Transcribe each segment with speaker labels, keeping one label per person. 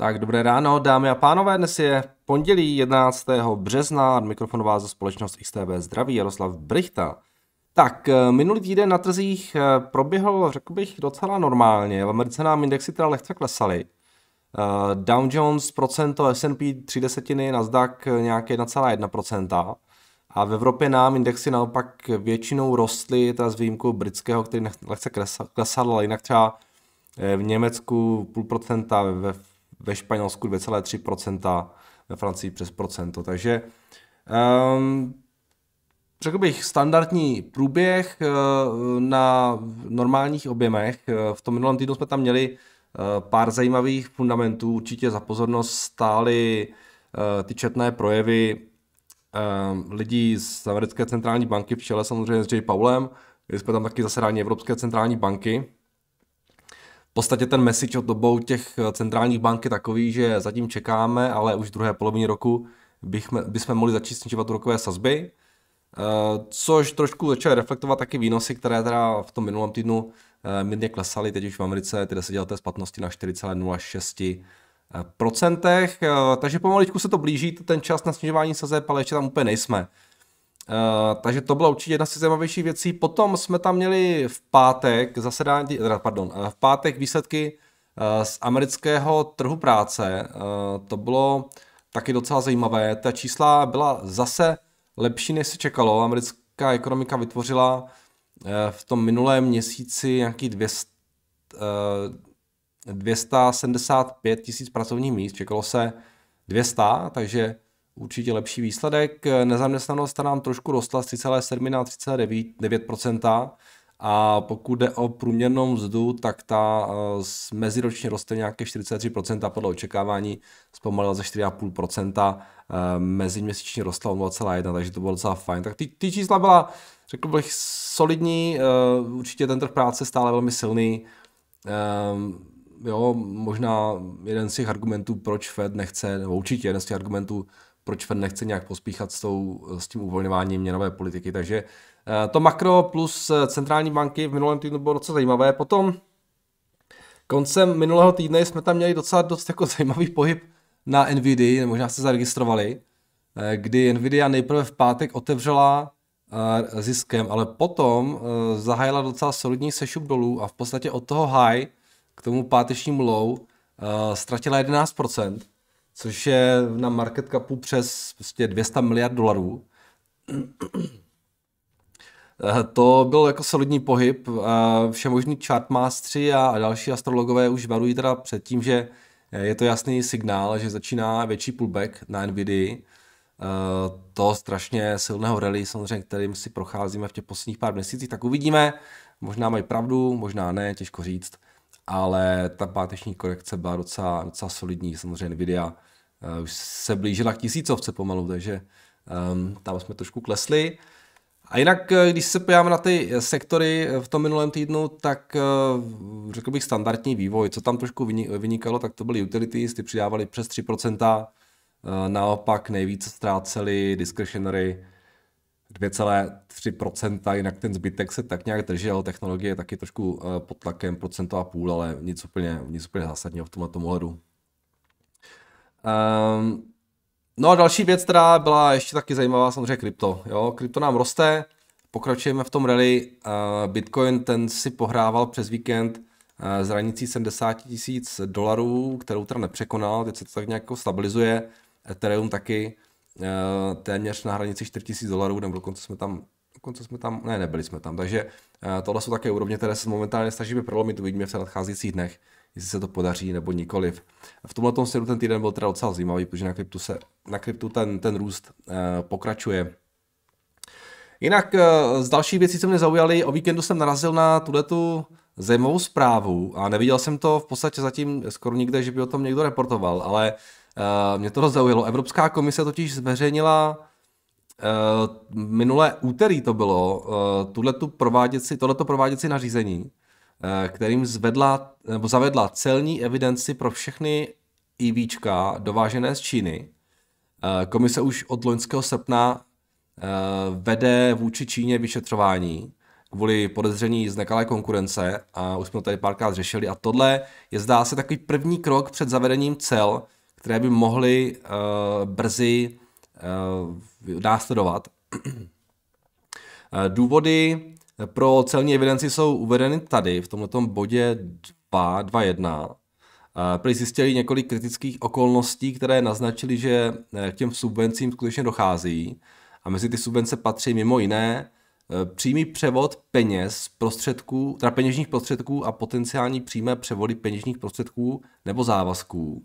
Speaker 1: Tak dobré ráno, dámy a pánové, dnes je pondělí 11. března, mikrofonová za společnost XTB Zdraví Jaroslav Brichta. Tak, eh, minulý týden na trzích eh, proběhl, řekl bych, docela normálně. V Americe nám indexy teda lehce klesaly. Eh, Dow Jones procento, S&P 3 desetiny, Nasdaq nějaké 1,1%. A v Evropě nám indexy naopak většinou rostly, teda s výjimkou britského, který lehce klesal, ale jinak třeba v Německu půl procenta, ve ve Španělsku 2,3%, ve Francii přes procento. Takže um, řekl bych standardní průběh eh, na normálních objemech. Eh, v tom minulém týdnu jsme tam měli eh, pár zajímavých fundamentů. Určitě za pozornost stály ty četné projevy ehm, lidí z americké centrální banky v čele samozřejmě s J. Paulem. Byli jsme tam taky zasedání Evropské centrální banky, podstatě ten message od obou těch eh, centrálních bank je takový, že zatím čekáme, ale už v druhé polovině roku bychom, bychom mohli začít snižovat úrokové sazby, eh, což trošku začaly reflektovat taky výnosy, které teda v tom minulém týdnu eh, mírně klesaly, teď už v Americe ty desetileté splatnosti na 4,06 procentech, takže pomaličku se to blíží, ten čas na snižování sazeb, ale ještě tam úplně nejsme. Uh, takže to byla určitě jedna z zajímavějších věcí. Potom jsme tam měli v pátek zasedání, pardon, eh, v pátek výsledky uh, z amerického trhu práce. Uh, to bylo taky docela zajímavé. Ta čísla byla zase lepší, než se čekalo. Americká ekonomika vytvořila v tom minulém měsíci nějaký 200, 275 tisíc pracovních míst. Čekalo se 200, takže určitě lepší výsledek. Nezaměstnanost nám trošku rostla z 3,7 na 3,9 a pokud jde o průměrnou mzdu, tak ta eh, meziročně roste nějaké 43% podle očekávání, zpomalila ze 4,5%, eh, meziměsíčně rostla o 0,1%, takže to bylo docela fajn. Tak ty, ty čísla byla, řekl bych, solidní, eh, určitě ten trh práce stále velmi silný, jo, možná jeden z těch argumentů, proč Fed nechce, nebo určitě jeden z těch argumentů, proč Fed nechce nějak pospíchat s, tou, s tím uvolňováním měnové politiky. Takže eh, to makro plus eh, centrální banky v minulém týdnu bylo docela zajímavé. Potom koncem minulého týdne jsme tam měli docela dost jako zajímavý pohyb na NVIDII, možná jste zaregistrovali, eh, kdy NVIDIA nejprve v pátek otevřela ziskem, ale potom zahájila docela solidní sešup dolů a v podstatě od toho high k tomu pátečnímu low ztratila 11% což je na market capu přes prostě 200 miliard dolarů. To byl jako solidní pohyb. Všemožní chartmástři a další astrologové už varují teda před tím, že je to jasný signál, že začíná větší pullback na NVIDIA. Eh, to strašně silného rally, samozřejmě, kterým si procházíme v těch posledních pár měsících, tak uvidíme. Možná mají pravdu, možná ne, těžko říct ale ta páteční korekce byla docela, docela solidní, samozřejmě Nvidia Eh, už se blížila k tisícovce pomalu, takže um, tam jsme trošku klesli. A jinak, eh, když se podíváme na ty sektory eh, v tom minulém týdnu, tak řekl bych standardní vývoj. Co tam trošku vynikalo, tak to byly utilities, ty přidávali přes 3%, naopak nejvíc ztráceli discretionary 2,3%, jinak ten zbytek se tak nějak držel, technologie je taky trošku pod tlakem procento a půl, ale nic úplně, nic úplně zásadního v tomto ohledu. Um, no a další věc, která byla ještě taky zajímavá, samozřejmě krypto. Jo, krypto nám roste, pokračujeme v tom rally. Uh, Bitcoin ten si pohrával přes víkend uh, s hranicí 70 tisíc dolarů, kterou teda nepřekonal, teď se to tak nějak jako stabilizuje. Ethereum taky uh, téměř na hranici 4 tisíc dolarů, nebo dokonce jsme tam dokonce jsme tam, ne, nebyli jsme tam, takže eh, tohle jsou také úrovně, které se momentálně snažíme prolomit, uvidíme v nadcházejících dnech jestli se to podaří nebo nikoliv. V tomhle tom ten týden byl teda docela zajímavý, protože na kryptu, se, na kryptu ten, ten růst eh, pokračuje. Jinak eh, z dalších věcí, co mě zaujaly, o víkendu jsem narazil na tu zajímavou zprávu a neviděl jsem to v podstatě zatím skoro nikde, že by o tom někdo reportoval, ale eh, mě to zaujalo. Evropská komise totiž zveřejnila minulé úterý to bylo, tuhle tu prováděcí, tohleto prováděcí nařízení, Eh, kterým zvedla, nebo zavedla celní evidenci pro všechny EVčka dovážené z Číny. Eh, komise už od loňského srpna eh, vede vůči Číně vyšetřování kvůli podezření z nekalé konkurence a už jsme to tady párkrát řešili a tohle je zdá se takový první krok před zavedením cel, které by mohly uh, brzy uh, následovat. Důvody pro celní evidenci jsou uvedeny tady, v tomto bodě 2, 2, 1. Prý zjistili několik kritických okolností, které naznačily, že eh, k těm subvencím skutečně dochází. A mezi ty subvence patří mimo jiné eh, přímý převod peněz, prostředků, teda peněžních prostředků a potenciální přímé převody peněžních prostředků nebo závazků.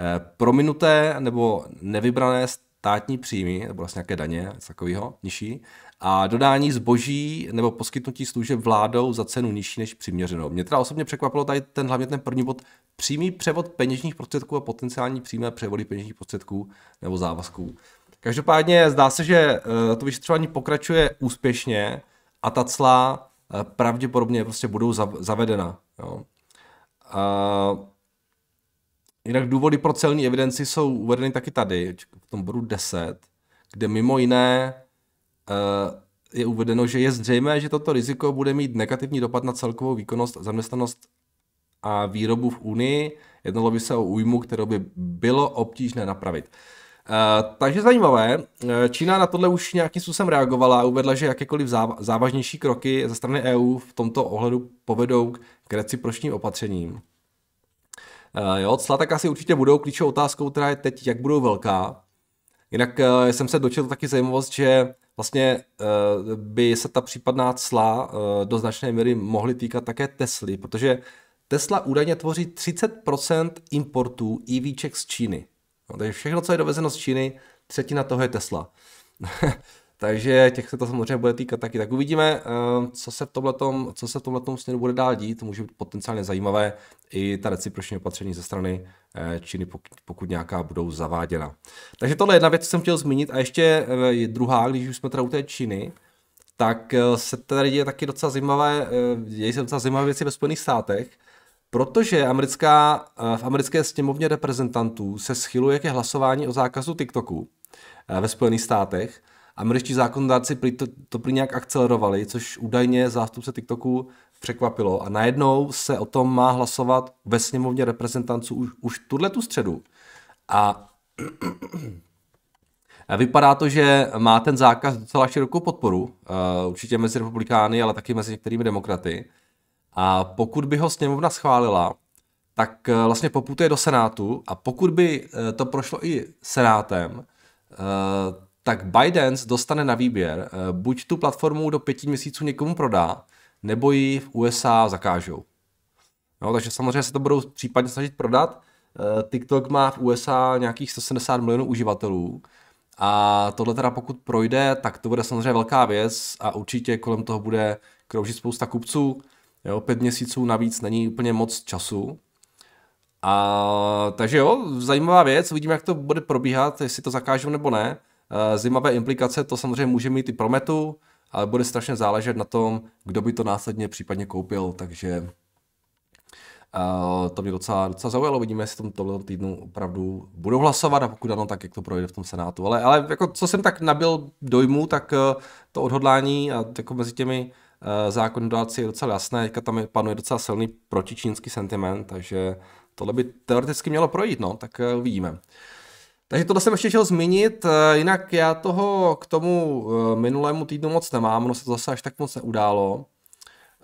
Speaker 1: Eh, prominuté nebo nevybrané státní příjmy, nebo vlastně nějaké daně, takového, nižší, a dodání zboží nebo poskytnutí služeb vládou za cenu nižší než přiměřenou. Mě teda osobně překvapilo tady ten hlavně ten první bod, přímý převod peněžních prostředků a potenciální přímé převody peněžních prostředků nebo závazků. Každopádně zdá se, že eh, to vyšetřování pokračuje úspěšně a ta cla eh, pravděpodobně prostě budou zavedena. Jo. A jinak důvody pro celní evidenci jsou uvedeny taky tady, v tom bodu 10, kde mimo jiné Eh, je uvedeno, že je zřejmé, že toto riziko bude mít negativní dopad na celkovou výkonnost, zaměstnanost a výrobu v Unii. Jednalo by se o újmu, kterou by bylo obtížné napravit. Eh, takže zajímavé, eh, Čína na tohle už nějakým způsobem reagovala a uvedla, že jakékoliv závažnější kroky ze strany EU v tomto ohledu povedou k recipročním opatřením. jo, cla tak asi určitě budou klíčovou otázkou, která je teď, jak budou velká. Jinak jsem se dočetl taky zajímavost, že vlastně eh, by se ta případná cla eh, do značné míry mohly týkat také Tesly, protože Tesla údajně tvoří 30% importů EVček z Číny. No, takže všechno, co je dovezeno z Číny, třetina toho je Tesla. Takže těch se to samozřejmě bude týkat taky. Tak uvidíme, eh, co se v tomhletom, co se v tomhletom směru bude dál dít. To může být potenciálně zajímavé i ta reciproční opatření ze strany eh, Číny, pokud nějaká budou zaváděna. Takže tohle je jedna věc, co jsem chtěl zmínit. A ještě eh, je druhá, když už jsme teda u té Číny, tak se tady děje taky docela zajímavé, dějí se docela zajímavé věci ve Spojených státech, protože americká, v americké sněmovně reprezentantů se schyluje ke hlasování o zákazu TikToku ve Spojených státech. Američtí zákonodárci to, to prý nějak akcelerovali, což údajně zástupce TikToku překvapilo. A najednou se o tom má hlasovat ve sněmovně reprezentanců už, už tuhle tu středu. A Vypadá to, že má ten zákaz docela širokou podporu, eh, určitě mezi republikány, ale taky mezi některými demokraty. A pokud by ho sněmovna schválila, tak eh, vlastně poputuje do Senátu a pokud by eh, to prošlo i Senátem, tak Bidens dostane na výběr, eh, buď tu platformu do pěti měsíců někomu prodá, nebo ji v USA zakážou. No, takže samozřejmě se to budou případně snažit prodat. Eh, TikTok má v USA nějakých 170 milionů uživatelů a tohle teda pokud projde, tak to bude samozřejmě velká věc a určitě kolem toho bude kroužit spousta kupců. Jo, pět měsíců navíc není úplně moc času. A, takže jo, zajímavá věc, uvidíme, jak to bude probíhat, jestli to zakážou nebo ne. Eh, Zimavé implikace to samozřejmě může mít i pro metu, ale bude strašně záležet na tom, kdo by to následně případně koupil, takže eh, to mě docela, docela zaujalo, vidíme, jestli v tomto týdnu opravdu budou hlasovat a pokud ano, tak jak to projde v tom Senátu. Ale, ale jako, co jsem tak nabil dojmu, tak eh, to odhodlání a jako mezi těmi uh, zákonodáci je docela jasné, teďka tam je, panuje docela silný protičínský sentiment, takže tohle by teoreticky mělo projít, no, tak uvidíme. Uh, takže tohle jsem ještě chtěl zmínit, eh, jinak já toho k tomu eh, minulému týdnu moc nemám, ono se to zase až tak moc neudálo.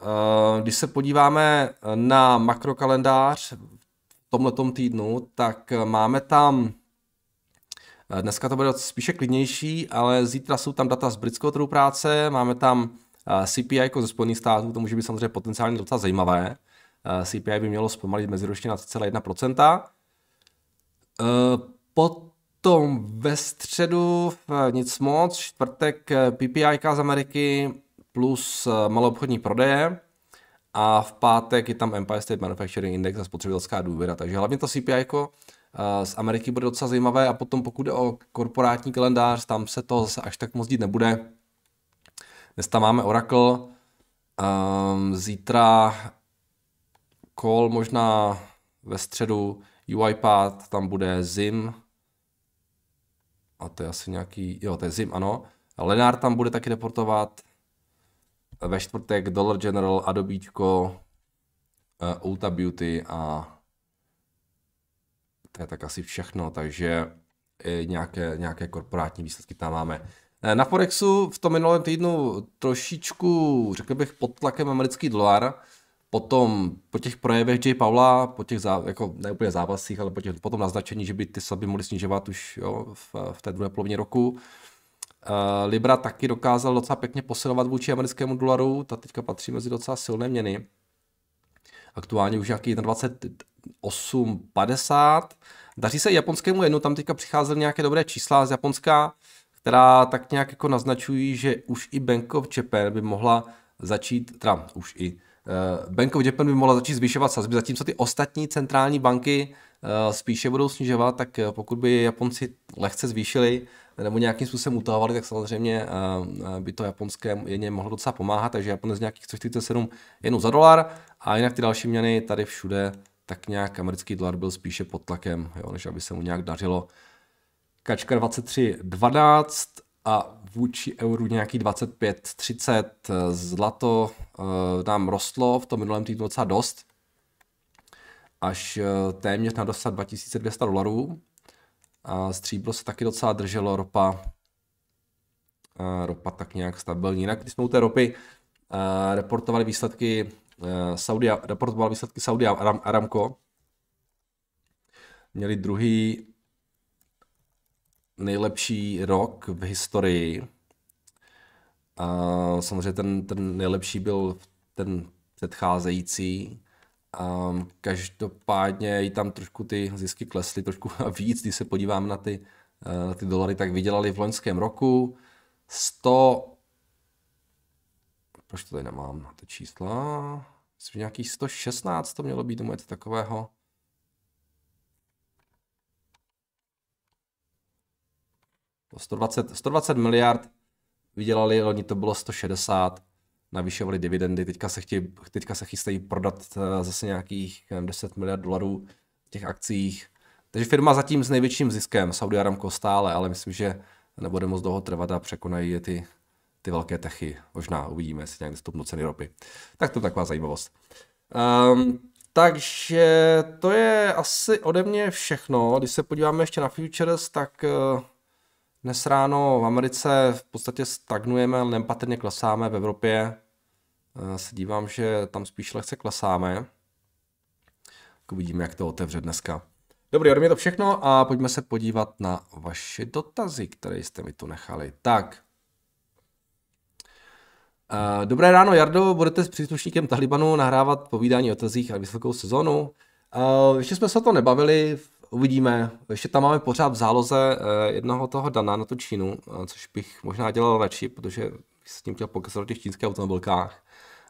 Speaker 1: Eh, když se podíváme na makrokalendář v tomhletom týdnu, tak máme tam Dneska to bude spíše klidnější, ale zítra jsou tam data z britského trhu práce, máme tam CPI jako ze Spojených států, to může být samozřejmě potenciálně docela zajímavé. CPI by mělo zpomalit meziročně na 3,1%. Pod Potom ve středu nic moc, čtvrtek eh, PPI z Ameriky plus eh, maloobchodní prodeje a v pátek je tam Empire State Manufacturing Index a spotřebitelská důvěra. Takže hlavně to CPI eh, z Ameriky bude docela zajímavé a potom pokud jde o korporátní kalendář, tam se to zase až tak moc dít nebude. Dnes tam máme Oracle, um, zítra call možná ve středu UiPath, tam bude ZIM, a to je asi nějaký, jo, to je Zim, ano. Lenár tam bude taky deportovat. ve čtvrtek Dollar General, Adobíčko, uh, eh, Ulta Beauty a to je tak asi všechno, takže eh, nějaké, nějaké korporátní výsledky tam máme. Eh, na Forexu v tom minulém týdnu trošičku, řekl bych, pod tlakem americký dolar, Potom po těch projevech J. Paula, po těch zá, jako ne úplně závazcích, ale po, těch, po tom naznačení, že by ty slaby mohly snižovat už jo, v, v té druhé polovině roku. Uh, Libra taky dokázal docela pěkně posilovat vůči americkému dolaru, ta teďka patří mezi docela silné měny. Aktuálně už nějaký 28,50. Daří se japonskému jenu, tam teďka přicházely nějaké dobré čísla z Japonska, která tak nějak jako naznačují, že už i Bank of Japan by mohla začít, teda už i Eh, Bank of Japan by mohla začít zvyšovat sazby, zatímco ty ostatní centrální banky eh, spíše budou snižovat, tak eh, pokud by Japonci lehce zvýšili nebo nějakým způsobem utahovali, tak samozřejmě by to japonské jeně mohlo docela pomáhat, takže Japonec nějakých 147 jenů za dolar a jinak ty další měny tady všude, tak nějak americký dolar byl spíše pod tlakem, jo, než aby se mu nějak dařilo. Kačka 12 a vůči euru nějaký 25-30. Eh, zlato eh, nám rostlo v tom minulém týdnu docela dost, až eh, téměř na dosah 2200 dolarů. A stříbro se taky docela drželo, ropa, ropa tak nějak stabilní. Jinak, když jsme u té ropy reportovali výsledky Saudi, reportoval výsledky Saudi Aramco, měli druhý nejlepší rok v historii. A samozřejmě ten, ten nejlepší byl ten předcházející. A každopádně i tam trošku ty zisky klesly trošku a víc, když se podívám na ty, na ty dolary, tak vydělali v loňském roku 100... Proč to tady nemám na to čísla? Myslím, že nějakých 116 to mělo být, nebo něco takového. 120, 120 miliard vydělali, loni to bylo 160, navyšovali dividendy, teďka se, chtějí, teďka se chystají prodat eh, zase nějakých 10 miliard dolarů v těch akcích. Takže firma zatím s největším ziskem, Saudi Aramco stále, ale myslím, že nebude moc dlouho trvat a překonají je ty, ty velké techy. Možná uvidíme, jestli nějak stoupnou ceny ropy. Tak to je taková zajímavost. Um, takže to je asi ode mě všechno. Když se podíváme ještě na futures, tak uh, dnes ráno v Americe v podstatě stagnujeme, ale nepatrně klesáme v Evropě. Eh, se dívám, že tam spíš lehce klesáme. Tak uvidíme, jak to otevře dneska. Dobrý, ode mě to všechno a pojďme se podívat na vaše dotazy, které jste mi tu nechali. Tak. Eh, dobré ráno, Jardo, budete s příslušníkem Talibanu nahrávat povídání o tezích a vysokou sezonu. Eh, ještě jsme se o to nebavili, uvidíme. Ještě tam máme pořád v záloze eh, jednoho toho Dana na tu Čínu, eh, což bych možná dělal radši, protože s tím chtěl pokračovat o těch čínských automobilkách.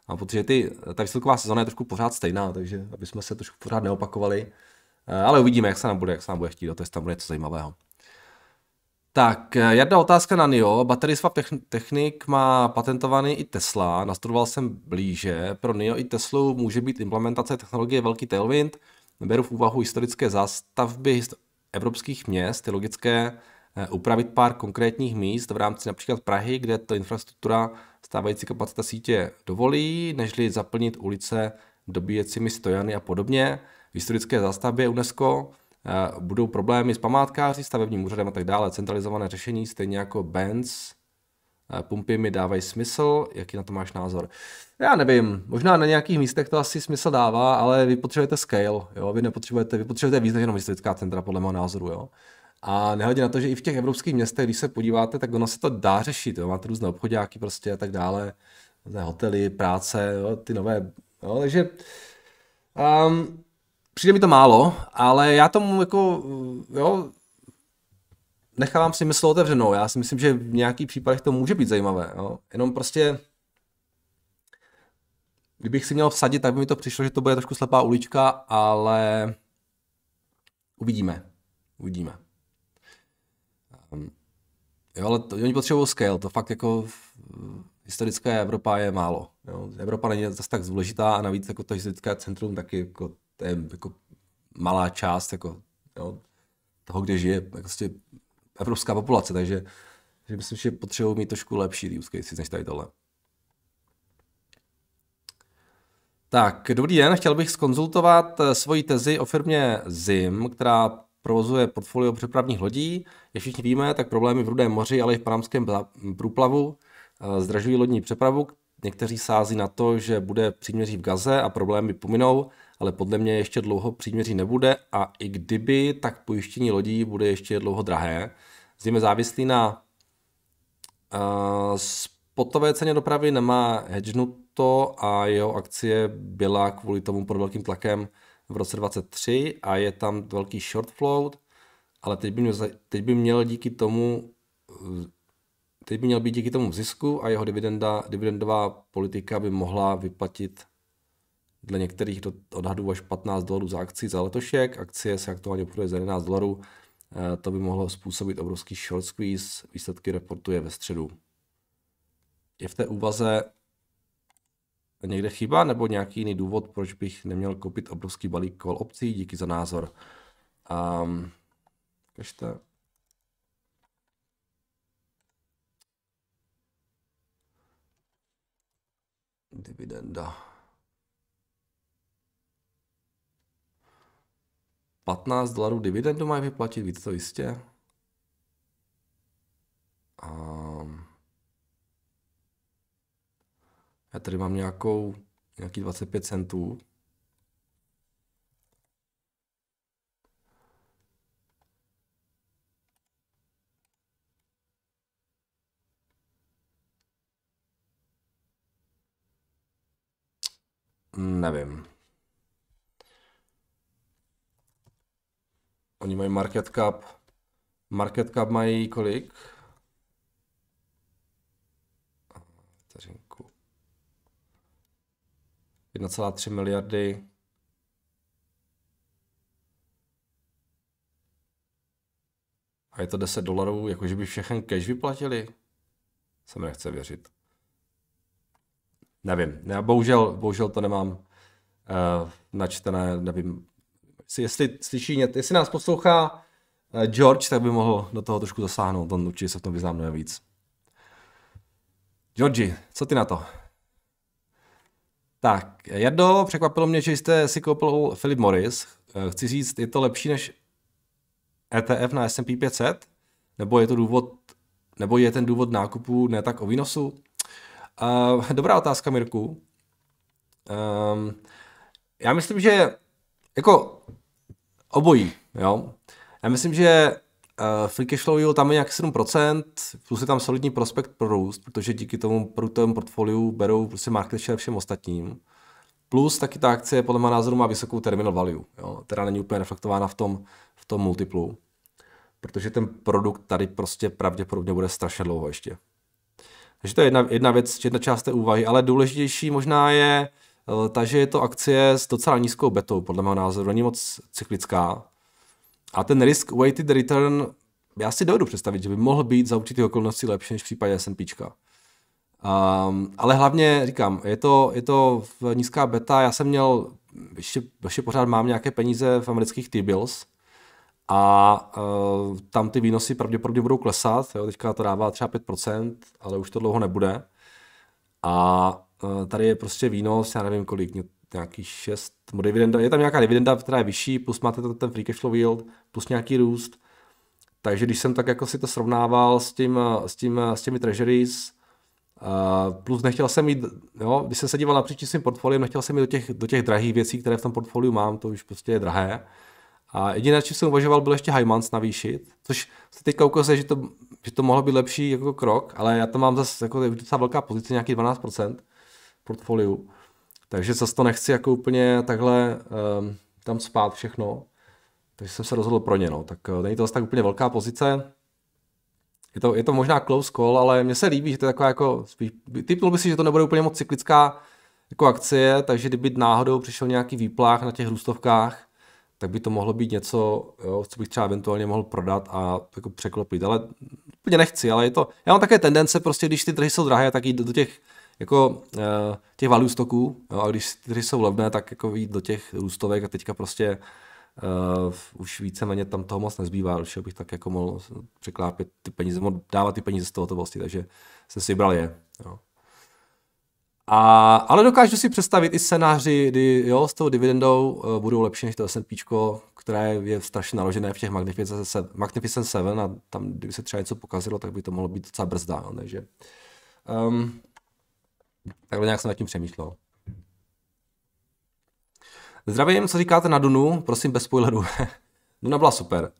Speaker 1: A protože ty, eh, ta výsledková sezóna je trošku pořád stejná, takže aby jsme se trošku pořád neopakovali. Ale uvidíme, jak se nám bude, jak se nám bude chtít, to je tam bude něco zajímavého. Tak, jedna otázka na NIO. Battery swap technik má patentovaný i Tesla, nastudoval jsem blíže. Pro NIO i Teslu může být implementace technologie velký tailwind, beru v úvahu historické zástavby evropských měst, je logické eh, upravit pár konkrétních míst v rámci například Prahy, kde to infrastruktura stávající kapacita sítě dovolí, nežli zaplnit ulice dobíjecími stojany a podobně. V historické zástavbě UNESCO eh, budou problémy s památkáři, stavebním úřadem a tak dále, centralizované řešení, stejně jako benz pumpy mi dávají smysl, jaký na to máš názor? Já nevím, možná na nějakých místech to asi smysl dává, ale vy potřebujete scale, jo? vy nepotřebujete, vy potřebujete víc než jenom historická centra, podle mého názoru. Jo? A nehledě na to, že i v těch evropských městech, když se podíváte, tak ono se to dá řešit, jo? máte různé obchodáky prostě a tak dále, různé hotely, práce, jo? ty nové, jo? takže um, přijde mi to málo, ale já tomu jako, jo, nechávám si mysl otevřenou. Já si myslím, že v nějakých případech to může být zajímavé. Jo? Jenom prostě, kdybych si měl vsadit, tak by mi to přišlo, že to bude trošku slepá ulička, ale uvidíme. Uvidíme. Ehm, jo, ale to, oni potřebují scale, to fakt jako historická Evropa je málo. Jo. Evropa není zase tak důležitá a navíc jako to historické centrum taky jako, to je jako malá část jako, jo, toho, kde žije prostě evropská populace, takže že myslím, že potřebují mít trošku lepší use cases než tady tohle. Tak, dobrý den, chtěl bych skonzultovat eh, svoji tezi o firmě ZIM, která provozuje portfolio přepravních lodí. Jak všichni víme, tak problémy v Rudém moři, ale i v Panamském průplavu eh, zdražují lodní přepravu. Někteří sází na to, že bude příměří v Gaze a problémy pominou, ale podle mě ještě dlouho příměří nebude a i kdyby, tak pojištění lodí bude ještě dlouho drahé. Zjeme závislí na uh, spotové ceně dopravy, nemá hedžnuto a jeho akcie byla kvůli tomu pod velkým tlakem v roce 23 a je tam velký short float, ale teď by měl, teď by měl díky tomu eh, teď by měl být díky tomu zisku a jeho dividenda, dividendová politika by mohla vyplatit dle některých odhadů až 15 dolarů za akci za letošek. Akcie se aktuálně obchoduje za 11 dolarů. Eh, to by mohlo způsobit obrovský short squeeze. Výsledky reportuje ve středu. Je v té úvaze někde chyba nebo nějaký jiný důvod, proč bych neměl koupit obrovský balík kol opcí? Díky za názor. Um, kažte. Dividenda. 15 dolarů dividendu mají vyplatit, víte to jistě? A... Já tady mám nějakou, nějaký 25 centů. Nevím. Oni mají market cap. Market cap mají kolik? Vteřinku. 1,3 miliardy. A je to 10 dolarů, jakože by všechen cash vyplatili? Se mi nechce věřit. Nevím, já bohužel, bohužel to nemám uh, načtené, nevím, jestli, slyší, jestli nás poslouchá eh, George, tak by mohl do toho trošku zasáhnout, on určitě se v tom vyzná mnohem víc. Georgi, co ty na to? Tak, Jardo, překvapilo mě, že jste si koupil Philip Morris. Eh, chci říct, je to lepší než ETF na S&P 500? Nebo je to důvod, nebo je ten důvod nákupu ne tak o výnosu? Uh, dobrá otázka, Mirku. Um, já myslím, že jako Obojí, jo. Já myslím, že uh, free cash flow tam je nějak 7%, plus je tam solidní prospekt pro růst, protože díky tomu produktovému portfoliu berou prostě market share všem ostatním. Plus taky ta akcie podle mého názoru má vysokou terminal value, jo, která není úplně reflektována v tom, v tom multiplu, protože ten produkt tady prostě pravděpodobně bude strašně dlouho ještě. Takže to je jedna, jedna věc, jedna část té úvahy, ale důležitější možná je, Eh, takže je to akcie s docela nízkou betou, podle mého názoru, není moc cyklická. A ten risk weighted return, já si dovedu představit, že by mohl být za určitých okolností lepší než v případě S&P. Um, ehm, ale hlavně říkám, je to, je to nízká beta, já jsem měl, ještě, ještě pořád mám nějaké peníze v amerických T-bills a uh, tam ty výnosy pravděpodobně budou klesat, jo, teďka to dává třeba 5%, ale už to dlouho nebude. A Eh, tady je prostě výnos, já nevím kolik, nějaký 6, dividenda, je tam nějaká dividenda, která je vyšší, plus máte ten free cash flow yield, plus nějaký růst. Takže když jsem tak jako si to srovnával s, tím, eh, s, tím, eh, s těmi treasuries, plus nechtěl jsem jít, jo, když jsem se díval napříč svým portfoliem, nechtěl jsem jít do těch, do těch drahých věcí, které v tom portfoliu mám, to už prostě je drahé. A jediné, co jsem uvažoval, bylo ještě Heimans navýšit, což se teďka ukazuje, že to, že to mohlo být lepší jako krok, ale já tam mám zase jako docela velká pozice, nějaký 12% portfoliu. Takže zase to nechci jako úplně takhle um, tam spát všechno. Takže jsem se rozhodl pro ně. No. Tak eh, není to zase tak úplně velká pozice. Je to, je to možná close call, ale mně se líbí, že to je taková jako spíš, typnul by si, že to nebude úplně moc cyklická jako akcie, takže kdyby náhodou přišel nějaký výplách na těch růstovkách, tak by to mohlo být něco, jo, co bych třeba eventuálně mohl prodat a jako překlopit. Ale úplně nechci, ale je to, já mám také tendence, prostě když ty trhy jsou drahé, tak jít do těch jako eh, těch value stoků, jo, a když ty jsou levné, tak jako jít do těch růstovek a teďka prostě uh, už víceméně tam toho moc nezbývá, už bych tak jako mohl překlápit ty peníze, mohl dávat ty peníze z toho hotovosti, takže jsem si vybral je. Jo. A, ale dokážu si představit i scénáři, kdy jo, s tou dividendou uh, budou lepší než to S&P, které je strašně naložené v těch Magnificent 7, Magnificent 7 a tam, kdyby se třeba něco pokazilo, tak by to mohlo být docela brzdá. No, takže um, Takhle nějak jsem nad tím přemýšlel. Zdravím, co říkáte na Dunu? Prosím, bez spoilerů. Duna byla super.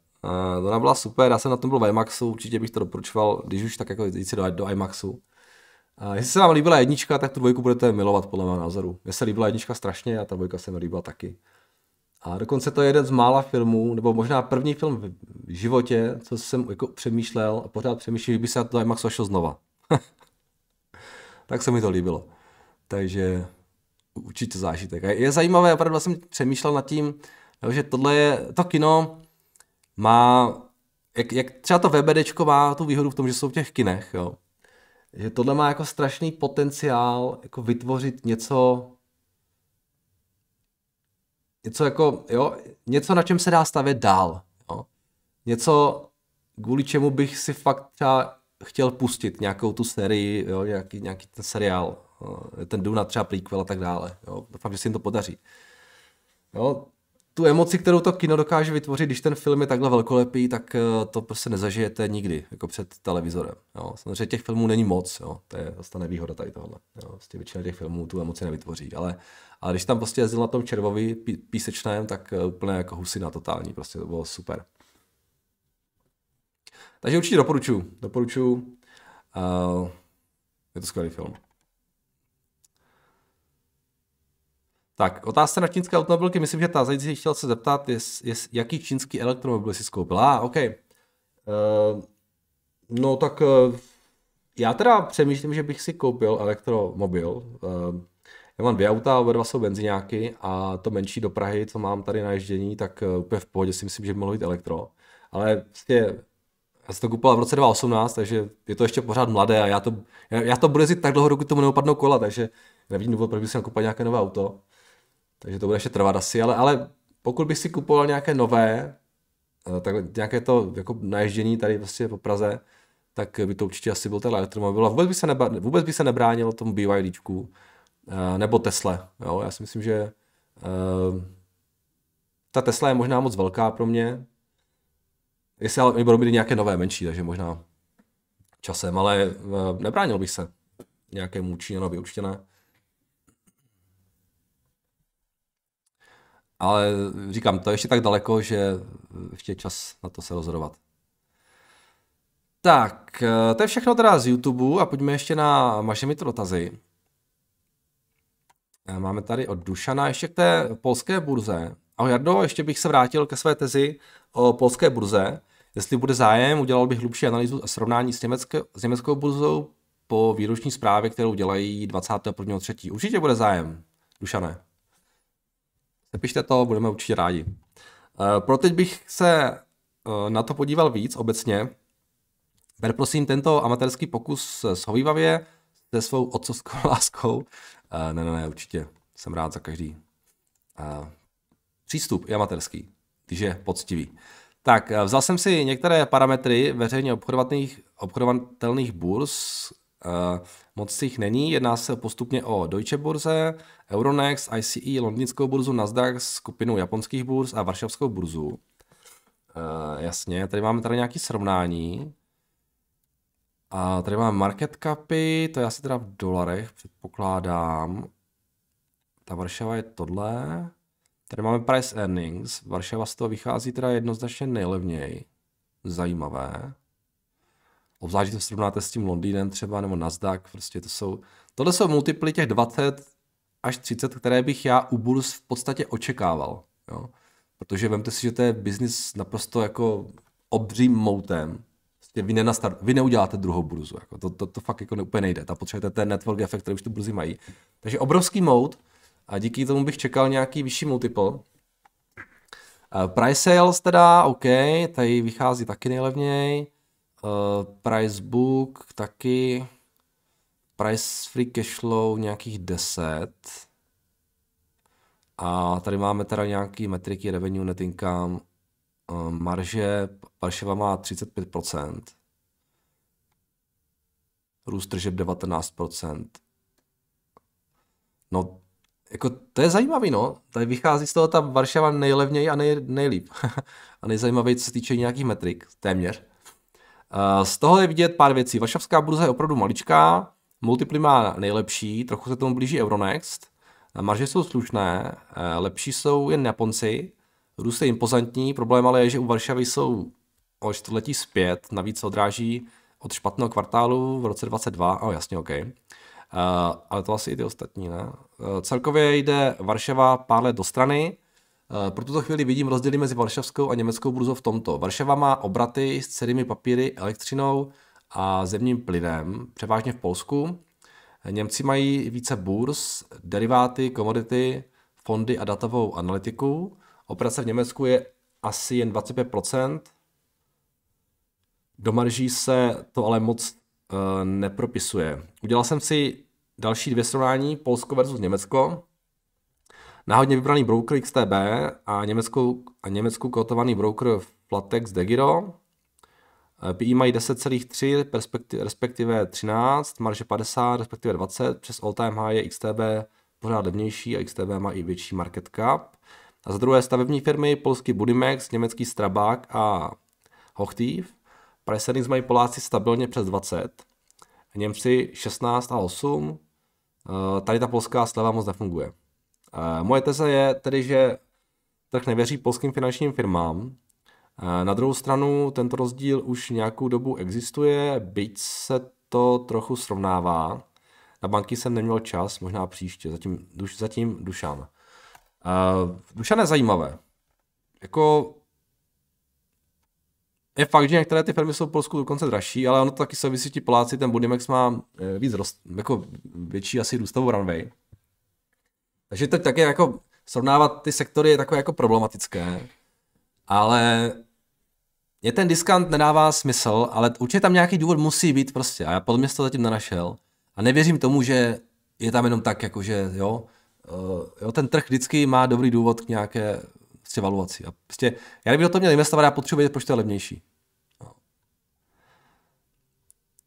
Speaker 1: Uh, Duna byla super, já jsem na tom byl v IMAXu, určitě bych to doporučoval, když už tak jako jít si do, do IMAXu. Uh, jestli se vám líbila jednička, tak tu dvojku budete milovat, podle mého názoru. Mně se líbila jednička strašně a ta dvojka se mi líbila taky. A dokonce to je jeden z mála filmů, nebo možná první film v životě, co jsem jako přemýšlel a pořád přemýšlím, že by se to IMAXu šlo znova tak se mi to líbilo. Takže určitě zážitek. A je zajímavé, opravdu jsem vlastně přemýšlel nad tím, že tohle je, to kino má, jak, jak třeba to VBDčko má tu výhodu v tom, že jsou v těch kinech, jo. Že tohle má jako strašný potenciál jako vytvořit něco, něco jako, jo, něco, na čem se dá stavět dál, jo. Něco, kvůli čemu bych si fakt třeba chtěl pustit nějakou tu sérii, jo, nějaký, nějaký ten seriál, eh, ten Duna třeba prequel a tak dále. Jo. Doufám, že se jim to podaří. Jo, tu emoci, kterou to kino dokáže vytvořit, když ten film je takhle velkolepý, tak eh, to prostě nezažijete nikdy, jako před televizorem. Jo. Samozřejmě těch filmů není moc, jo. to je vlastně nevýhoda tady tohle. Jo. Vlastně většina těch filmů tu emoci nevytvoří, ale, ale když tam prostě jezdil na tom červovi písečném, tak eh, úplně jako husina totální, prostě to bylo super. Takže určitě doporučuju. Doporučuju. Uh, je to skvělý film. Tak, otázka na čínské automobilky. Myslím, že ta tázající chtěl se zeptat, jest, jest, jaký čínský elektromobil si skoupil. A, ah, OK. Uh, no tak uh, já teda přemýšlím, že bych si koupil elektromobil. Uh, já mám dvě auta, oba dva jsou benzináky a to menší do Prahy, co mám tady na ježdění, tak uh, úplně v pohodě si myslím, že by mohlo být elektro. Ale prostě já jsem to kupoval v roce 2018, takže je to ještě pořád mladé a já to, já, já to bude jezdit tak dlouho, dokud tomu neopadnou kola, takže nevidím důvod, proč bych si nakupoval nějaké nové auto. Takže to bude ještě trvat asi, ale, ale pokud bych si kupoval nějaké nové, eh, tak nějaké to jako naježdění tady vlastně po Praze, tak by to určitě asi byl ten elektromobil a vůbec by se, neba, vůbec by se nebránil tomu BYD eh, nebo Tesla. Jo? Já si myslím, že eh, ta Tesla je možná moc velká pro mě, Jestli ale oni budou mít nějaké nové, menší, takže možná časem, ale eh, nebránil bych se nějakému Číňanovi, určitě ne. Ale říkám, to je ještě tak daleko, že eh, ještě je čas na to se rozhodovat. Tak, eh, to je všechno teda z YouTube a pojďme ještě na vaše mi dotazy. Máme tady od Dušana ještě k té polské burze. Ahoj Jardo, ještě bych se vrátil ke své tezi o polské burze. Jestli bude zájem, udělal bych hlubší analýzu a srovnání s, německé, s německou burzou po výroční zprávě, kterou dělají 21.3. Určitě bude zájem, Dušané. Napište to, budeme určitě rádi. Eh, Pro teď bych se eh, na to podíval víc obecně. Ber prosím tento amatérský pokus s hovývavě, se svou otcovskou láskou. Eh, ne, ne, ne, určitě. Jsem rád za každý. Přístup je amatérský, když je poctivý. Tak, eh, vzal jsem si některé parametry veřejně obchodovatelných burz, eh, moc jich není, jedná se postupně o Deutsche Burze, Euronext, ICE, londýnskou burzu, Nasdaq, skupinu japonských burz a varšavskou burzu. Eh, jasně, tady máme tady nějaké srovnání. A tady máme market capy, to já si teda v dolarech předpokládám. Ta Varšava je tohle. Tady máme price earnings. Varšava z toho vychází teda jednoznačně nejlevněji. Zajímavé. Obzvlášť to srovnáte s tím Londýnem třeba, nebo Nasdaq, prostě to jsou... Tohle jsou multiply těch 20 až 30, které bych já u Bulls v podstatě očekával. Jo? Protože vemte si, že to je biznis naprosto jako obřím moutem. Prostě vy, nenastar- vy neuděláte druhou burzu. Jako to, to, to fakt jako ne, úplně nejde. Ta potřebujete ten network efekt, který už tu burzy mají. Takže obrovský mout, a díky tomu bych čekal nějaký vyšší multiple. Eh, price sales teda, OK, tady vychází taky nejlevněji. Eh, price book taky. Price free cash flow nějakých 10. A tady máme teda nějaký metriky revenue, net income, eh, marže, Varšava má 35%, růst tržeb 19%. No, jako to je zajímavý, no. Tady vychází z toho ta Varšava nejlevněji a nej, nejlíp. a nejzajímavěji, co se týče nějakých metrik, téměř. Z toho je vidět pár věcí. Varšavská burza je opravdu maličká, Multiply má nejlepší, trochu se tomu blíží Euronext. Marže jsou slušné, eh, lepší jsou jen Japonci, Růst je impozantní, problém ale je, že u Varšavy jsou o čtvrtletí zpět, navíc odráží od špatného kvartálu v roce 22, a oh, jasně, OK. Eh, ale to asi i ty ostatní, ne? Eh, celkově jde Varšava pár let do strany, eh, pro tuto chvíli vidím rozdíly mezi varšavskou a německou burzou v tomto. Varšava má obraty s cenými papíry, elektřinou a zemním plynem, převážně v Polsku. Němci mají více burz, deriváty, komodity, fondy a datovou analytiku. Operace v Německu je asi jen 25%. Do marží se to ale moc Eh, nepropisuje. Udělal jsem si další dvě srovnání, Polsko versus Německo. Náhodně vybraný broker XTB a Německou a Německou kotovaný broker Flatex Degiro. Eh, PI mají 10,3, respektive 13, marže 50, respektive 20, přes all time high je XTB pořád levnější a XTB má i větší market cap. A za druhé stavební firmy, polský Budimex, německý Strabag a Hochtief. Price earnings mají Poláci stabilně přes 20, Němci 16 a 8, eh, tady ta polská sleva moc nefunguje. Eh, moje teze je tedy, že trh nevěří polským finančním firmám. Eh, na druhou stranu tento rozdíl už nějakou dobu existuje, byť se to trochu srovnává. Na banky jsem neměl čas, možná příště, zatím, duš, zatím dušám. Uh, zajímavé. Jako je fakt, že některé ty firmy jsou v Polsku dokonce dražší, ale ono to taky souvisí ti Poláci, ten Budimex má e, víc rost, jako větší asi růstovou runway. Takže to taky jako srovnávat ty sektory je takové jako problematické, ale je ten diskant nedává smysl, ale určitě tam nějaký důvod musí být prostě a já podle mě to zatím nenašel. A nevěřím tomu, že je tam jenom tak, jako že jo, e, jo, ten trh vždycky má dobrý důvod k nějaké prostě valuaci. A prostě, já kdybych do toho měl investovat, já potřebuji vědět, proč to je levnější. No.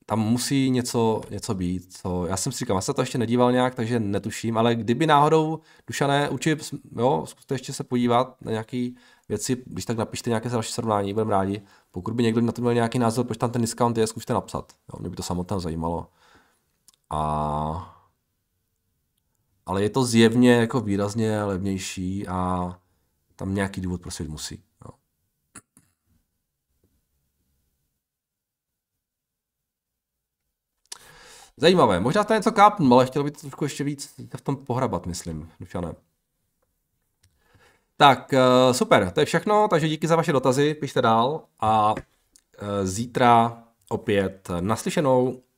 Speaker 1: Tam musí něco, něco být. Co, já jsem si říkal, já se to ještě nedíval nějak, takže netuším, ale kdyby náhodou, Dušané, určitě, jo, zkuste ještě se podívat na nějaký věci, když tak napište nějaké další srovnání, budeme rádi. Pokud by někdo na to měl nějaký názor, proč tam ten discount je, zkuste napsat. Jo, mě by to samotné zajímalo. A ale je to zjevně jako výrazně levnější a tam nějaký důvod prostě musí. No. Zajímavé. Možná to něco kápnu, ale chtěl bych to trošku ještě víc v tom pohrabat, myslím, Dušanem. Tak, eh, super, to je všechno, takže díky za vaše dotazy, pište dál a eh, zítra opět naslyšenou.